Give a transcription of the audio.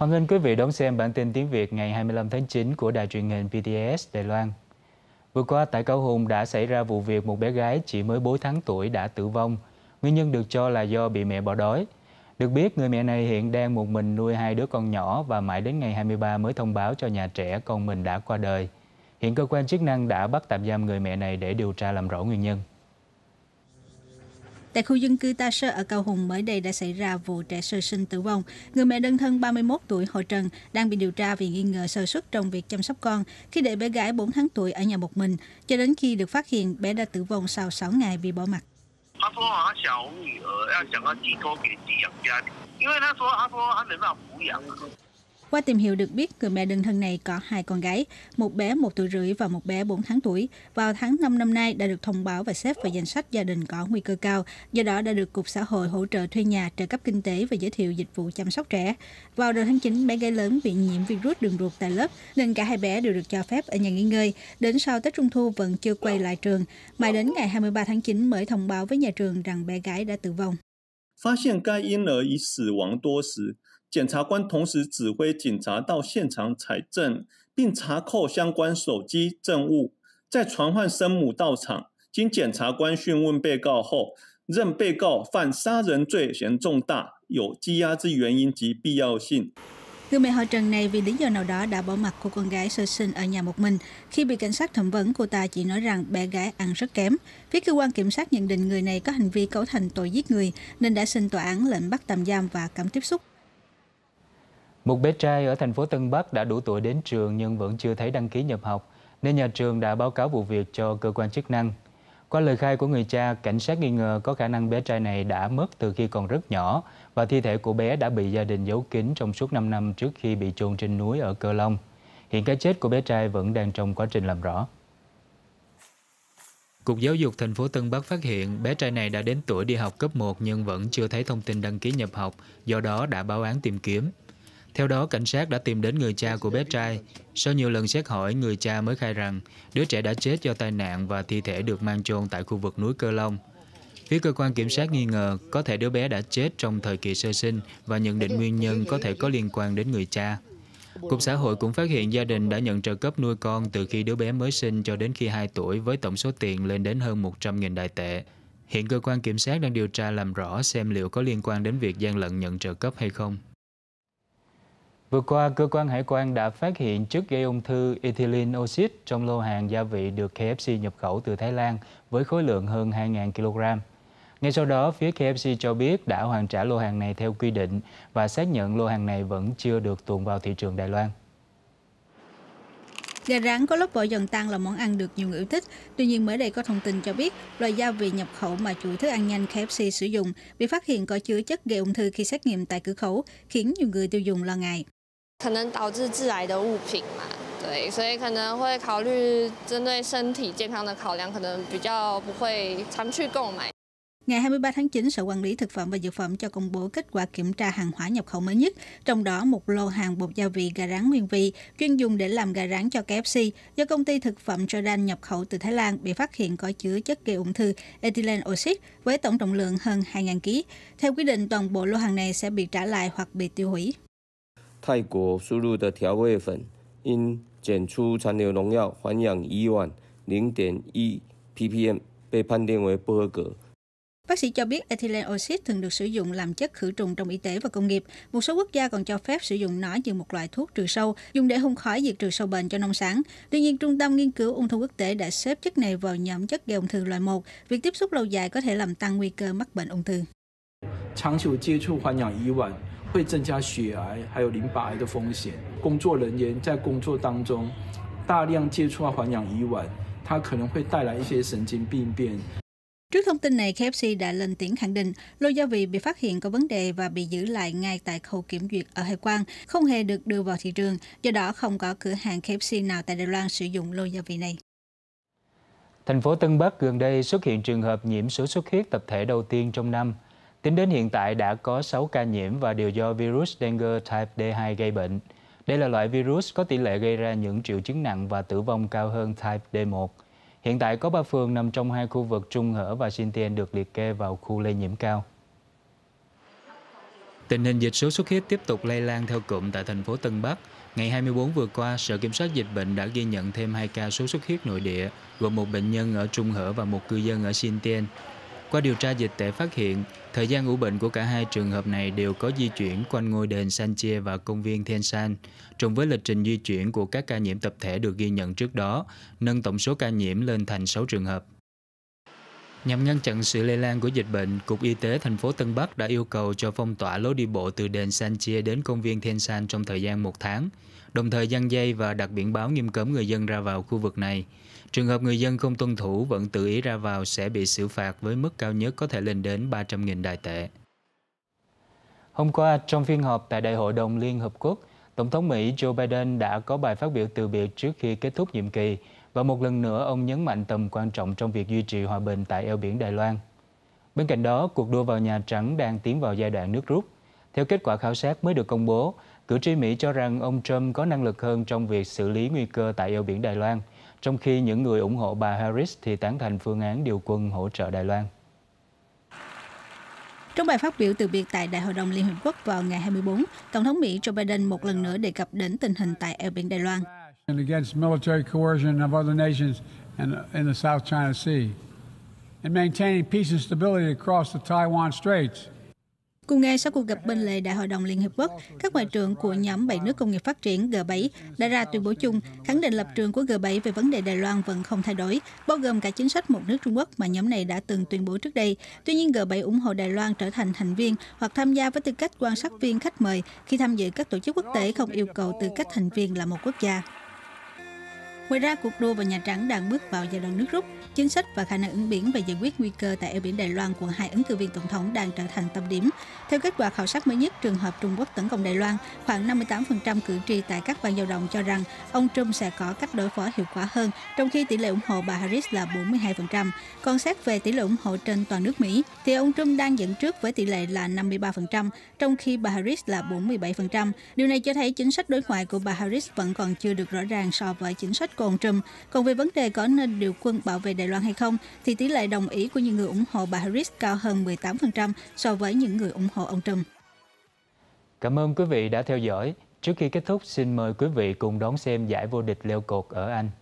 Hoan nghênh quý vị đón xem bản tin tiếng Việt ngày 25 tháng 9 của đài truyền hình PTS Đài Loan. Vừa qua tại Cao Hùng đã xảy ra vụ việc một bé gái chỉ mới 4 tháng tuổi đã tử vong. Nguyên nhân được cho là do bị mẹ bỏ đói. Được biết, người mẹ này hiện đang một mình nuôi hai đứa con nhỏ và mãi đến ngày 23 mới thông báo cho nhà trẻ con mình đã qua đời. Hiện cơ quan chức năng đã bắt tạm giam người mẹ này để điều tra làm rõ nguyên nhân. Tại khu dân cư Ta Sơ ở Cao Hùng mới đây đã xảy ra vụ trẻ sơ sinh tử vong. Người mẹ đơn thân 31 tuổi họ Trần đang bị điều tra vì nghi ngờ sơ suất trong việc chăm sóc con khi để bé gái 4 tháng tuổi ở nhà một mình. Cho đến khi được phát hiện, bé đã tử vong sau 6 ngày bị bỏ mặt. 他说他小女儿要想要寄托给寄养家庭，因为他说他说他没办法抚养。qua tìm hiểu được biết, người mẹ đơn thân này có hai con gái, một bé 1 tuổi rưỡi và một bé 4 tháng tuổi. Vào tháng 5 năm nay đã được thông báo và xếp vào danh sách gia đình có nguy cơ cao, do đó đã được Cục Xã hội hỗ trợ thuê nhà, trợ cấp kinh tế và giới thiệu dịch vụ chăm sóc trẻ. Vào đầu tháng 9, bé gái lớn bị nhiễm virus đường ruột tại lớp, nên cả hai bé đều được cho phép ở nhà nghỉ ngơi. Đến sau Tết Trung Thu vẫn chưa quay lại trường, mãi đến ngày 23 tháng 9 mới thông báo với nhà trường rằng bé gái đã tử vong. 发现该婴儿已死亡多时，检察官同时指挥警察到现场采证，并查扣相关手机证物。在传唤生母到场，经检察官讯问被告后，认被告犯杀人罪嫌重大，有羁押之原因及必要性。Người mẹ họ Trần này vì lý do nào đó đã bỏ mặt cô con gái sơ sinh ở nhà một mình. Khi bị cảnh sát thẩm vấn, cô ta chỉ nói rằng bé gái ăn rất kém. Phía cơ quan kiểm sát nhận định người này có hành vi cấu thành tội giết người nên đã xin tòa án lệnh bắt tạm giam và cấm tiếp xúc. Một bé trai ở thành phố Tân Bắc đã đủ tuổi đến trường nhưng vẫn chưa thấy đăng ký nhập học, nên nhà trường đã báo cáo vụ việc cho cơ quan chức năng. Qua lời khai của người cha, cảnh sát nghi ngờ có khả năng bé trai này đã mất từ khi còn rất nhỏ và thi thể của bé đã bị gia đình giấu kín trong suốt 5 năm trước khi bị chôn trên núi ở Cơ Long. Hiện cái chết của bé trai vẫn đang trong quá trình làm rõ. Cục Giáo dục thành phố Tân Bắc phát hiện bé trai này đã đến tuổi đi học cấp 1 nhưng vẫn chưa thấy thông tin đăng ký nhập học, do đó đã báo án tìm kiếm. Theo đó, cảnh sát đã tìm đến người cha của bé trai. Sau nhiều lần xét hỏi, người cha mới khai rằng đứa trẻ đã chết do tai nạn và thi thể được mang chôn tại khu vực núi Cơ Long. Phía cơ quan kiểm sát nghi ngờ có thể đứa bé đã chết trong thời kỳ sơ sinh và nhận định nguyên nhân có thể có liên quan đến người cha. Cục xã hội cũng phát hiện gia đình đã nhận trợ cấp nuôi con từ khi đứa bé mới sinh cho đến khi 2 tuổi với tổng số tiền lên đến hơn 100.000 đại tệ. Hiện cơ quan kiểm sát đang điều tra làm rõ xem liệu có liên quan đến việc gian lận nhận trợ cấp hay không. Vừa qua, cơ quan hải quan đã phát hiện chất gây ung thư ethylene oxide trong lô hàng gia vị được KFC nhập khẩu từ Thái Lan với khối lượng hơn 2.000 kg. Ngay sau đó, phía KFC cho biết đã hoàn trả lô hàng này theo quy định và xác nhận lô hàng này vẫn chưa được tuồn vào thị trường Đài Loan. Gà rán có lớp vỏ dần tan là món ăn được nhiều người yêu thích. Tuy nhiên mới đây có thông tin cho biết loại gia vị nhập khẩu mà chuỗi thức ăn nhanh KFC sử dụng bị phát hiện có chứa chất gây ung thư khi xét nghiệm tại cửa khẩu, khiến nhiều người tiêu dùng lo ngại. 可能导致致癌的物品嘛，对，所以可能会考虑针对身体健康的考量，可能比较不会常去购买。Ngày 23 tháng 9, Sở Quản lý Thực phẩm và Dược phẩm cho công bố kết quả kiểm tra hàng hóa nhập khẩu mới nhất, trong đó một lô hàng bột gia vị gà rán nguyên vị chuyên dùng để làm gà rán cho KFC do công ty thực phẩm Jordan nhập khẩu từ Thái Lan bị phát hiện có chứa chất gây ung thư ethylene oxide với tổng trọng lượng hơn 2.000 kg. Theo quy định, toàn bộ lô hàng này sẽ bị trả lại hoặc bị tiêu hủy. 泰国输入的调味粉因检出残留农药环氧乙烷零点一 ppm sĩ cho biết ethylene oxide thường được sử dụng làm chất khử trùng trong y tế và công nghiệp. Một số quốc gia còn cho phép sử dụng nó như một loại thuốc trừ sâu, dùng để hung khói diệt trừ sâu bệnh cho nông sản. Tuy nhiên, Trung tâm Nghiên cứu Ung thư Quốc tế đã xếp chất này vào nhóm chất gây ung thư loại 1. Việc tiếp xúc lâu dài có thể làm tăng nguy cơ mắc bệnh ung thư. 长久接触环氧乙烷会增加血癌还有淋巴癌的风险。工作人员在工作当中大量接触到环氧乙烷，它可能会带来一些神经病变。Trước thông tin này, KFC đã lên tiếng khẳng định lô gia vị bị phát hiện có vấn đề và bị giữ lại ngay tại khu kiểm duyệt ở Hải quan, không hề được đưa vào thị trường, do đó không có cửa hàng KFC nào tại Đài Loan sử dụng lô gia vị này. Thành phố Tân Bắc gần đây xuất hiện trường hợp nhiễm sốt xuất huyết tập thể đầu tiên trong năm – Tính đến hiện tại đã có 6 ca nhiễm và đều do virus dengue type D2 gây bệnh. Đây là loại virus có tỷ lệ gây ra những triệu chứng nặng và tử vong cao hơn type D1. Hiện tại có 3 phường nằm trong hai khu vực Trung Hở và Sinh Tiên được liệt kê vào khu lây nhiễm cao. Tình hình dịch sốt xuất huyết tiếp tục lây lan theo cụm tại thành phố Tân Bắc. Ngày 24 vừa qua, Sở Kiểm soát Dịch bệnh đã ghi nhận thêm 2 ca sốt xuất huyết nội địa, gồm một bệnh nhân ở Trung Hở và một cư dân ở Sinh Tiên. Qua điều tra dịch tễ phát hiện, thời gian ủ bệnh của cả hai trường hợp này đều có di chuyển quanh ngôi đền Sanche và công viên Thiên trùng với lịch trình di chuyển của các ca nhiễm tập thể được ghi nhận trước đó, nâng tổng số ca nhiễm lên thành 6 trường hợp. Nhằm ngăn chặn sự lây lan của dịch bệnh, Cục Y tế thành phố Tân Bắc đã yêu cầu cho phong tỏa lối đi bộ từ đền Sanche đến công viên Thiên San trong thời gian một tháng, đồng thời giăng dây và đặt biển báo nghiêm cấm người dân ra vào khu vực này. Trường hợp người dân không tuân thủ vẫn tự ý ra vào sẽ bị xử phạt với mức cao nhất có thể lên đến 300.000 đại tệ. Hôm qua, trong phiên họp tại Đại hội đồng Liên Hợp Quốc, Tổng thống Mỹ Joe Biden đã có bài phát biểu từ biệt trước khi kết thúc nhiệm kỳ và một lần nữa ông nhấn mạnh tầm quan trọng trong việc duy trì hòa bình tại eo biển Đài Loan. Bên cạnh đó, cuộc đua vào Nhà Trắng đang tiến vào giai đoạn nước rút. Theo kết quả khảo sát mới được công bố, cử tri Mỹ cho rằng ông Trump có năng lực hơn trong việc xử lý nguy cơ tại eo biển Đài Loan – trong khi những người ủng hộ bà Harris thì tán thành phương án điều quân hỗ trợ Đài Loan. Trong bài phát biểu từ biệt tại Đại hội đồng Liên Hợp Quốc vào ngày 24, Tổng thống Mỹ Joe Biden một lần nữa đề cập đến tình hình tại eo biển Đài Loan. And maintaining peace and stability across the Taiwan Straits. Cùng ngày sau cuộc gặp bên lề Đại hội đồng Liên Hiệp Quốc, các ngoại trưởng của nhóm 7 nước công nghiệp phát triển G7 đã ra tuyên bố chung khẳng định lập trường của G7 về vấn đề Đài Loan vẫn không thay đổi, bao gồm cả chính sách một nước Trung Quốc mà nhóm này đã từng tuyên bố trước đây. Tuy nhiên, G7 ủng hộ Đài Loan trở thành thành viên hoặc tham gia với tư cách quan sát viên khách mời khi tham dự các tổ chức quốc tế không yêu cầu tư cách thành viên là một quốc gia. Ngoài ra, cuộc đua vào Nhà Trắng đang bước vào giai đoạn nước rút. Chính sách và khả năng ứng biến và giải quyết nguy cơ tại eo biển Đài Loan của hai ứng cử viên tổng thống đang trở thành tâm điểm. Theo kết quả khảo sát mới nhất, trường hợp Trung Quốc tấn công Đài Loan, khoảng 58% cử tri tại các bang dao động cho rằng ông Trump sẽ có cách đối phó hiệu quả hơn, trong khi tỷ lệ ủng hộ bà Harris là 42%. Còn xét về tỷ lệ ủng hộ trên toàn nước Mỹ, thì ông Trump đang dẫn trước với tỷ lệ là 53%, trong khi bà Harris là 47%. Điều này cho thấy chính sách đối ngoại của bà Harris vẫn còn chưa được rõ ràng so với chính sách còn Trump. Còn về vấn đề có nên điều quân bảo vệ Đài Loan hay không, thì tỷ lệ đồng ý của những người ủng hộ bà Harris cao hơn 18% so với những người ủng hộ ông Trump. Cảm ơn quý vị đã theo dõi. Trước khi kết thúc, xin mời quý vị cùng đón xem giải vô địch leo cột ở Anh.